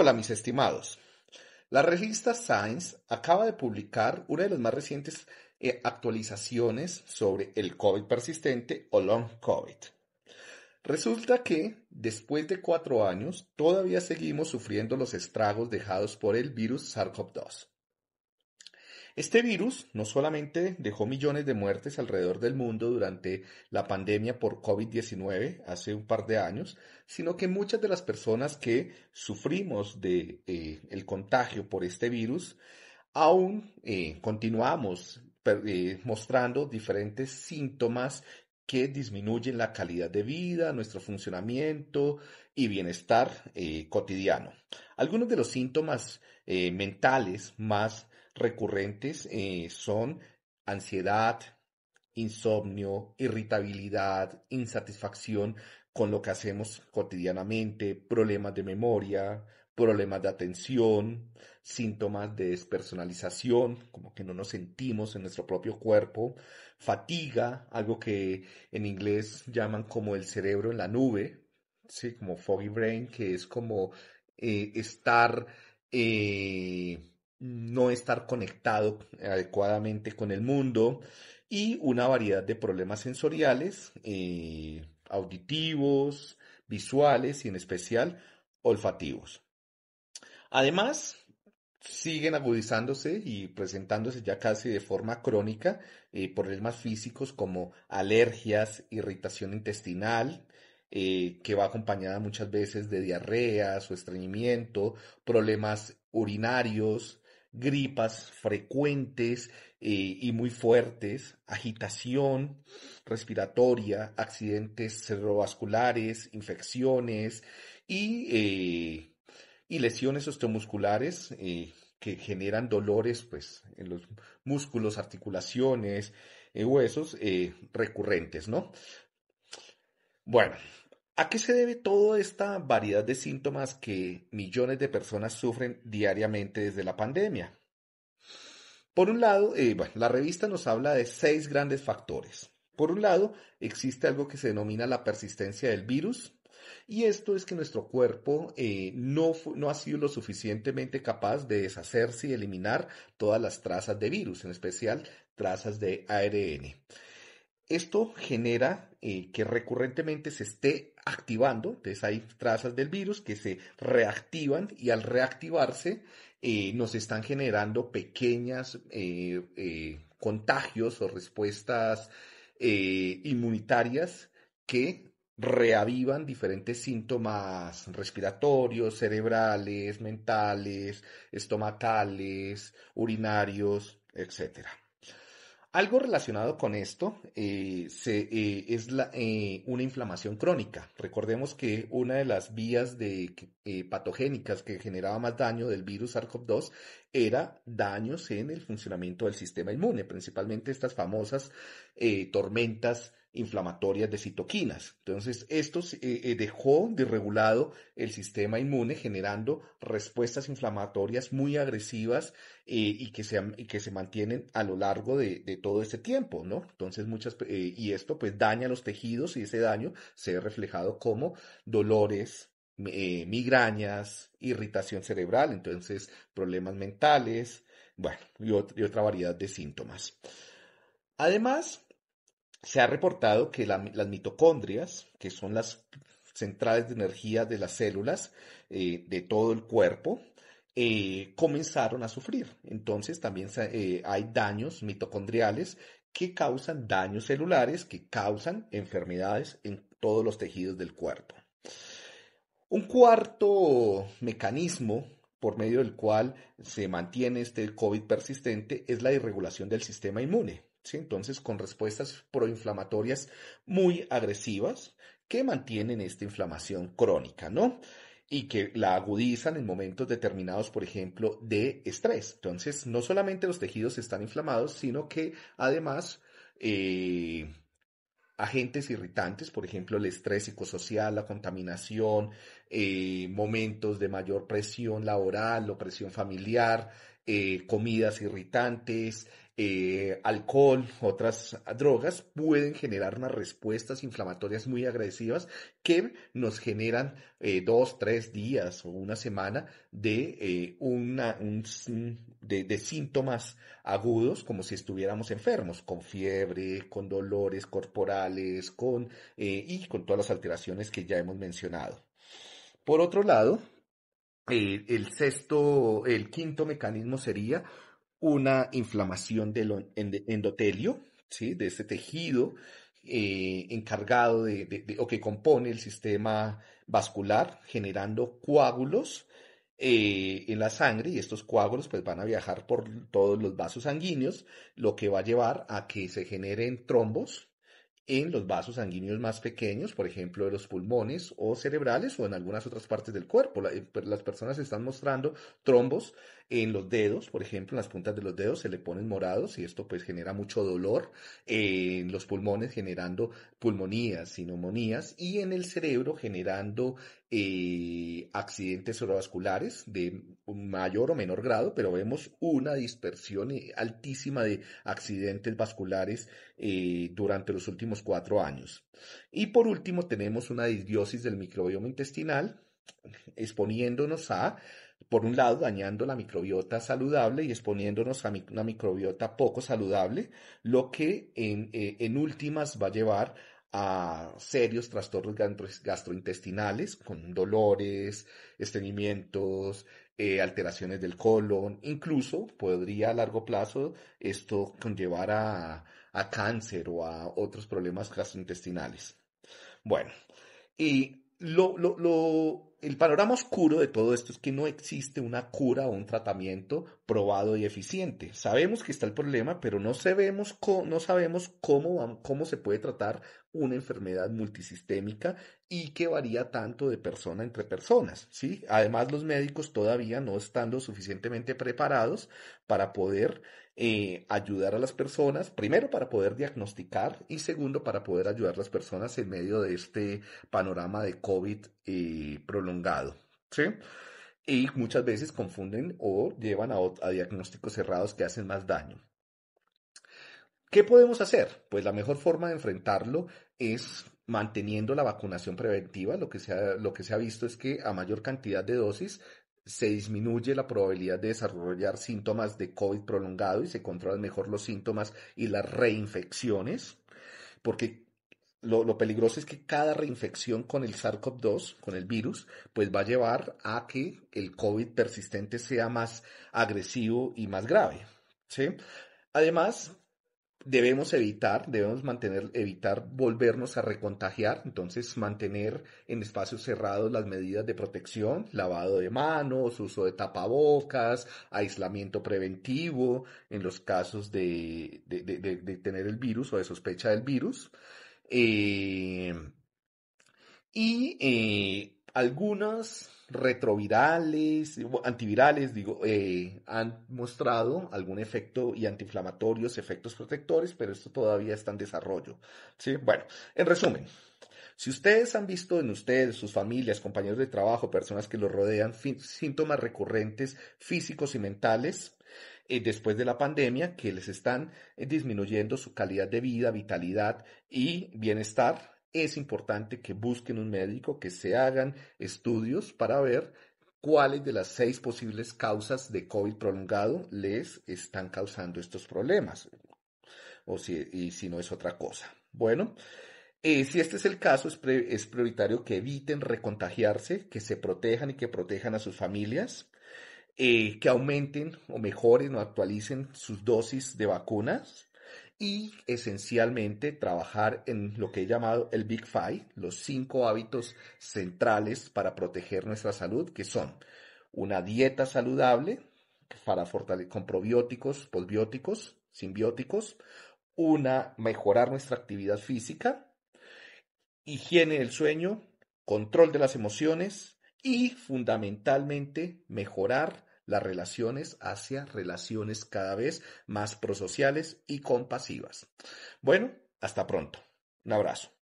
Hola mis estimados. La revista Science acaba de publicar una de las más recientes eh, actualizaciones sobre el COVID persistente o long COVID. Resulta que, después de cuatro años, todavía seguimos sufriendo los estragos dejados por el virus SARS-CoV-2. Este virus no solamente dejó millones de muertes alrededor del mundo durante la pandemia por COVID-19 hace un par de años, sino que muchas de las personas que sufrimos de eh, el contagio por este virus aún eh, continuamos eh, mostrando diferentes síntomas que disminuyen la calidad de vida, nuestro funcionamiento y bienestar cotidiano. Algunos de los síntomas mentales más recurrentes eh, son ansiedad, insomnio, irritabilidad, insatisfacción con lo que hacemos cotidianamente, problemas de memoria, problemas de atención, síntomas de despersonalización, como que no nos sentimos en nuestro propio cuerpo, fatiga, algo que en inglés llaman como el cerebro en la nube, sí, como foggy brain, que es como eh, estar eh, no estar conectado adecuadamente con el mundo y una variedad de problemas sensoriales, eh, auditivos, visuales y en especial olfativos. Además, siguen agudizándose y presentándose ya casi de forma crónica eh, problemas físicos como alergias, irritación intestinal, eh, que va acompañada muchas veces de diarrea, o estreñimiento, problemas urinarios, gripas frecuentes eh, y muy fuertes, agitación respiratoria, accidentes cerebrovasculares, infecciones y, eh, y lesiones osteomusculares eh, que generan dolores pues, en los músculos, articulaciones, huesos recurrentes, ¿no? Bueno, ¿A qué se debe toda esta variedad de síntomas que millones de personas sufren diariamente desde la pandemia? Por un lado, eh, la revista nos habla de seis grandes factores. Por un lado, existe algo que se denomina la persistencia del virus, y esto es que nuestro cuerpo eh, no, no, ha sido lo suficientemente capaz de deshacerse y eliminar todas las trazas de virus, en especial trazas de ARN. Esto genera eh, que recurrentemente se esté activando, entonces hay trazas del virus que se reactivan y al reactivarse eh, nos están generando pequeñas eh, contagios o respuestas inmunitarias que reavivan diferentes síntomas respiratorios, cerebrales, mentales, estomacales, urinarios, etcétera. Algo relacionado con esto eh, eh, es eh, una inflamación crónica. Recordemos que una de las vías de, patogénicas que generaba más daño del virus SARS-CoV-2 era daños en el funcionamiento del sistema inmune, principalmente estas famosas tormentas inflamatorias de citoquinas. Entonces, esto eh, eh, dejó desregulado el sistema inmune generando respuestas inflamatorias muy agresivas eh, y, que se, mantienen a lo largo de, todo ese tiempo, ¿no? Entonces, muchas, y esto pues daña los tejidos y ese daño se ve reflejado como dolores, migrañas, irritación cerebral, entonces problemas mentales, bueno, y otra variedad de síntomas. Además, se ha reportado que las mitocondrias, que son las centrales de energía de las células eh, de todo el cuerpo, eh, comenzaron a sufrir. Entonces también eh, hay daños mitocondriales que causan daños celulares, que causan enfermedades en todos los tejidos del cuerpo. Un cuarto mecanismo por medio del cual se mantiene este COVID persistente es la irregulación del sistema inmune. Entonces, con respuestas proinflamatorias muy agresivas que mantienen esta inflamación crónica, ¿no? y que la agudizan en momentos determinados, por ejemplo, de estrés. Entonces, no solamente los tejidos están inflamados, sino que además eh, agentes irritantes, por ejemplo, el estrés psicosocial, la contaminación, eh, momentos de mayor presión laboral o presión familiar, eh, comidas irritantes, eh, alcohol, otras drogas, pueden generar unas respuestas inflamatorias muy agresivas que nos generan eh, dos, tres días o una semana de, una, de síntomas agudos como si estuviéramos enfermos, con fiebre, con dolores corporales, con, y con todas las alteraciones que ya hemos mencionado. Por otro lado, el sexto, el quinto mecanismo sería una inflamación del endotelio, ¿sí? de ese tejido eh, encargado de, de, o que compone el sistema vascular, generando coágulos eh, en la sangre y estos coágulos pues van a viajar por todos los vasos sanguíneos, lo que va a llevar a que se generen trombos en los vasos sanguíneos más pequeños, por ejemplo, de los pulmones o cerebrales o en algunas otras partes del cuerpo. Eh, las personas están mostrando trombos en los dedos, por ejemplo, en las puntas de los dedos se le ponen morados y esto pues genera mucho dolor en los pulmones generando pulmonías y neumonías y en el cerebro generando eh, accidentes cerebrovasculares de mayor o menor grado, pero vemos una dispersión eh, altísima de accidentes vasculares eh, durante los últimos cuatro años. Y por último, tenemos una disbiosis del microbioma intestinal, exponiéndonos a por un lado, dañando la microbiota saludable y exponiéndonos a una microbiota poco saludable, lo que en, en últimas va a llevar a serios trastornos gastrointestinales con dolores, estreñimientos, eh, alteraciones del colon, incluso podría a largo plazo esto conllevar a, a cáncer o a otros problemas gastrointestinales. Bueno, y lo, lo, lo el panorama oscuro de todo esto es que no existe una cura o un tratamiento probado y eficiente. Sabemos que está el problema, pero no, sabemos cómo, se puede tratar una enfermedad multisistémica y que varía tanto de persona entre personas. Además, los médicos todavía no están lo suficientemente preparados para poder eh, ayudar a las personas, primero para poder diagnosticar y segundo para poder ayudar a las personas en medio de este panorama de COVID prolongado, ¿sí? Y muchas veces confunden o llevan a, diagnósticos cerrados que hacen más daño. ¿Qué podemos hacer? Pues la mejor forma de enfrentarlo es manteniendo la vacunación preventiva. Lo que se ha, lo que se ha visto es que a mayor cantidad de dosis se disminuye la probabilidad de desarrollar síntomas de COVID prolongado y se controlan mejor los síntomas y las reinfecciones, porque lo, lo, peligroso es que cada reinfección con el SARS-CoV-2, con el virus, pues va a llevar a que el COVID persistente sea más agresivo y más grave. Además, debemos evitar, debemos mantener, evitar volvernos a recontagiar, entonces mantener en espacios cerrados las medidas de protección, lavado de manos, uso de tapabocas, aislamiento preventivo en los casos de, de, de tener el virus o de sospecha del virus. Eh, y eh, algunas retrovirales, eh, antivirales, digo, eh, han mostrado algún efecto y antiinflamatorios, efectos protectores, pero esto todavía está en desarrollo. ¿sí? Bueno, en resumen, si ustedes han visto en ustedes, sus familias, compañeros de trabajo, personas que los rodean, síntomas recurrentes físicos y mentales, eh, después de la pandemia que les están eh, disminuyendo su calidad de vida, vitalidad y bienestar, es importante que busquen un médico, que se hagan estudios para ver cuáles de las seis posibles causas de COVID prolongado les están causando estos problemas o si, y si no es otra cosa. Bueno, eh, si este es el caso, es, es prioritario que eviten recontagiarse, que se protejan y que protejan a sus familias, eh, que aumenten o mejoren o actualicen sus dosis de vacunas y esencialmente trabajar en lo que he llamado el Big Five, los cinco hábitos centrales para proteger nuestra salud, que son una dieta saludable para con probióticos, posbióticos, simbióticos, una mejorar nuestra actividad física, higiene del sueño, control de las emociones y fundamentalmente mejorar las relaciones hacia relaciones cada vez más prosociales y compasivas. Bueno, hasta pronto. Un abrazo.